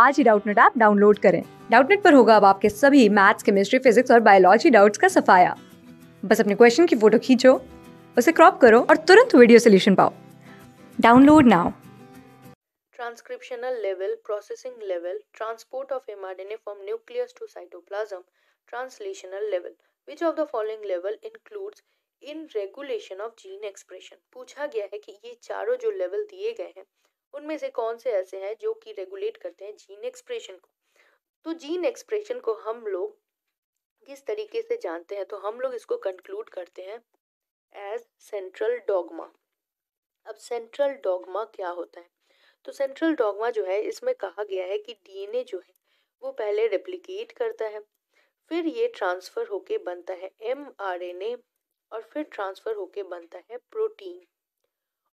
आज ही Doubtnut app download करें डाउटनेट पर होगा अब आपके सभी मैथ्स केमिस्ट्री फिजिक्स और बायोलॉजी डाउट्स का सफाया बस अपने क्वेश्चन की फोटो खींचो उसे क्रॉप करो और तुरंत वीडियो सोल्यूशन पाओ download now transcriptional level, processing level, transport of mRNA from nucleus to cytoplasm, translational level. Which of the following level includes in regulation of gene expression? पूछा गया है कि ये चारों जो लेवल दिए गए हैं उनमें से कौन से ऐसे हैं जो कि रेगुलेट करते हैं जीन एक्सप्रेशन को तो जीन एक्सप्रेशन को हम लोग किस तरीके से जानते हैं तो हम लोग इसको कंक्लूड करते हैं एज सेंट्रल डॉगमा अब सेंट्रल डॉगमा क्या होता है तो सेंट्रल डॉगमा जो है इसमें कहा गया है कि डीएनए जो है वो पहले रेप्लिकेट करता है फिर ये ट्रांसफ़र होके बनता है एम और फिर ट्रांसफ़र होके बनता है प्रोटीन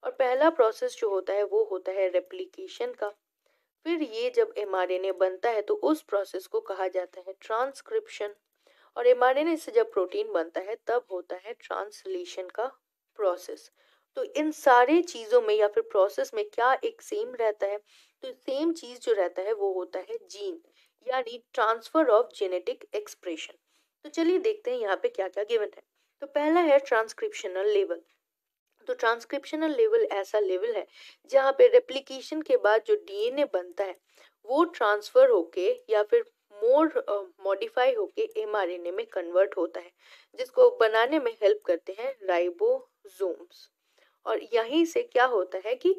और पहला प्रोसेस जो होता है वो होता है रेप्लिकेशन का फिर ये जब एम बनता है तो उस प्रोसेस को कहा जाता है ट्रांसक्रिप्शन और एम से जब प्रोटीन बनता है तब होता है ट्रांसलेशन का प्रोसेस तो इन सारे चीज़ों में या फिर प्रोसेस में क्या एक सेम रहता है तो सेम चीज़ जो रहता है वो होता है जीन यानी ट्रांसफर ऑफ जेनेटिक एक्सप्रेशन तो चलिए देखते हैं यहाँ पे क्या क्या गिवन है तो पहला है ट्रांसक्रिप्शनल लेवल तो ट्रांसक्रिप्शनल लेवल ऐसा लेवल है जहाँ पे रेप्लिकेशन के बाद जो डीएनए बनता है वो ट्रांसफ़र होके या फिर मोर मॉडिफाई होके एमआरएनए में कन्वर्ट होता है जिसको बनाने में हेल्प करते हैं राइबोजोम्स और यहीं से क्या होता है कि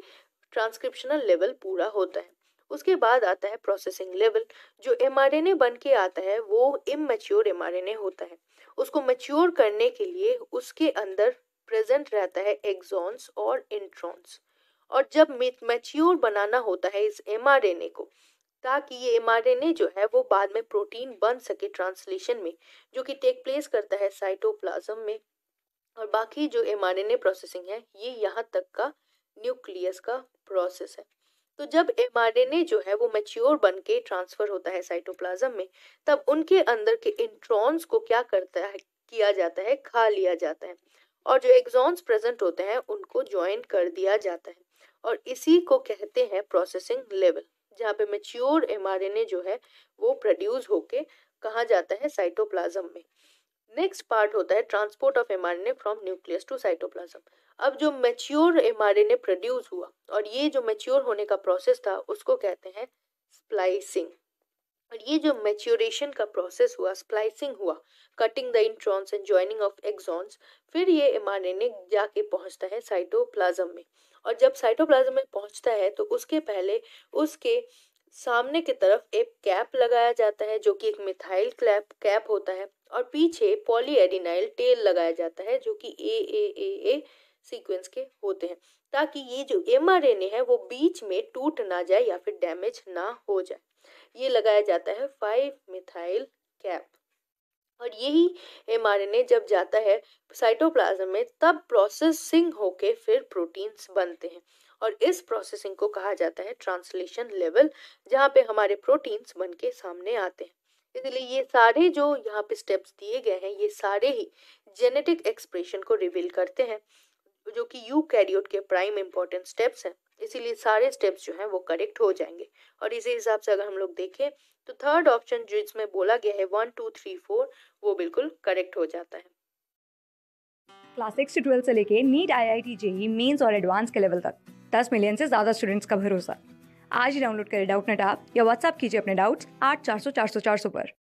ट्रांसक्रिप्शनल लेवल पूरा होता है उसके बाद आता है प्रोसेसिंग लेवल जो एमआरएनए बन के आता है वो इमेच्योर एमआरएनए होता है उसको मेच्योर करने के लिए उसके अंदर प्रेजेंट रहता है एग्जॉन्स और इंट्रॉन्स और जब मेच्योर बनाना होता है इस एम को ताकि ये एम जो है वो बाद में प्रोटीन बन सके ट्रांसलेशन में जो कि टेक प्लेस करता है साइटोप्लाज्म में और बाकी जो एम प्रोसेसिंग है ये यहाँ तक का न्यूक्लियस का प्रोसेस है तो जब एम जो है वो मेच्योर बन के ट्रांसफ़र होता है साइटोप्लाज्म में तब उनके अंदर के इंट्रॉन्स को क्या करता है किया जाता है खा लिया जाता है और जो एग्जॉन्स प्रेजेंट होते हैं उनको ज्वाइन कर दिया जाता है और इसी को कहते हैं प्रोसेसिंग लेवल जहाँ पे मेच्योर एम जो है वो प्रोड्यूस होके कहा जाता है साइटोप्लाज्म में नेक्स्ट पार्ट होता है transport of M from nucleus to cytoplasm अब जो मेच्योर एमआरएनए प्रोड्यूस हुआ और ये जो मेच्योर होने का प्रोसेस था उसको कहते हैं स्प्लाइसिंग और ये जो मेच्योरेशन का प्रोसेस हुआ स्प्लाइसिंग हुआ cutting the introns and joining of exons फिर ये एम आर एन ए जाके पहुँचता है साइटोप्लाज्म में और जब साइटोप्लाज्म में पहुँचता है तो उसके पहले उसके सामने की तरफ एक कैप लगाया जाता है जो कि एक मिथाइल क्लैप कैप होता है और पीछे पॉलीएडिनाइल टेल लगाया जाता है जो कि ए ए ए ए सीक्वेंस के होते हैं ताकि ये जो एम है वो बीच में टूट ना जाए या फिर डैमेज ना हो जाए ये लगाया जाता है फाइव मिथाइल कैप और यही एम जब जाता है साइटोप्लाज्म में तब प्रोसेसिंग होके फिर प्रोटीन्स बनते हैं और इस प्रोसेसिंग को कहा जाता है ट्रांसलेशन लेवल जहाँ पे हमारे प्रोटीन्स बन के सामने आते हैं इसलिए ये सारे जो यहाँ पे स्टेप्स दिए गए हैं ये सारे ही जेनेटिक एक्सप्रेशन को रिवील करते हैं जो कि यू कैरियोट के प्राइम इम्पोर्टेंट स्टेप्स हैं इसीलिए सारे स्टेप्स जो हैं वो करेक्ट हो जाएंगे और इसी हिसाब से अगर हम लोग देखें तो थर्ड ऑप्शन जो इसमें बोला गया है वन टू थ्री फोर वो बिल्कुल करेक्ट हो जाता है क्लास सिक्स से ट्वेल्थ से लेके NEET I I T JEE Mains और एडवांस के लेवल तक दस मिलियन से ज़्यादा स्टूडेंट्स का भरोसा आज ही डाउनलोड करें डाउट नेट आप या व्हाट्सअप कीजिए अपने डाउट्स आठ चार सौ चार सौ चार सौ पर